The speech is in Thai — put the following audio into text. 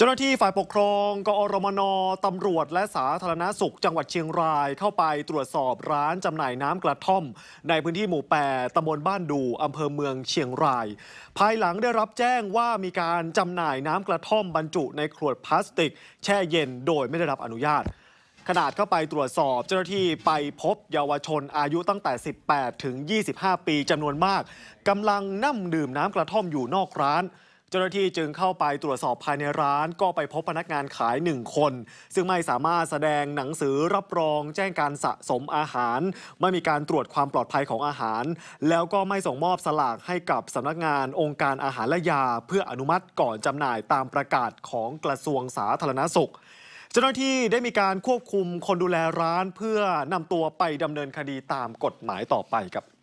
จ้าหน้าที่ฝ่ายปกครองกอรมนตำรวจและสาธารณสุข จังหวัดเชียงรายเข้าไปตรวจสอบร้านจำหน่ายน้ำกระท่อม ในพื้นที่หมู่ปตำบลบ้านดูอำเภอเมืองเชียงราย ภายหลังได้รับแจ้งว่ามีการจำหน่ายน้ำกระท่อมบรรจุในขวดพลาสติก แช่เย็นโดยไม่ได้รับอนุญาต ขนาดเข้าไปตรวจสอบเจ้าหน้าที่ไปพบเยาวชนอายุตั้งแต่ 18 ถึง 25 ปีจำนวนมากกำลังนั่งดื่มน้ำกระท่อมอยู่นอกร้านเจ้าหน้าที่จึงเข้าไปตรวจสอบภายในร้าน ก็ไปพบพนักงานขาย 1 คน ซึ่งไม่สามารถแสดงหนังสือรับรองแจ้งการสะสมอาหาร ไม่มีการตรวจความปลอดภัยของอาหาร แล้วก็ไม่ส่งมอบสลากให้กับสำนักงานองค์การอาหารและยา เพื่ออนุมัติก่อนจำหน่ายตามประกาศของกระทรวงสาธารณสุข เจ้าหน้าที่ได้มีการควบคุมคนดูแลร้านเพื่อนำตัวไปดำเนินคดีตามกฎหมายต่อไปครับ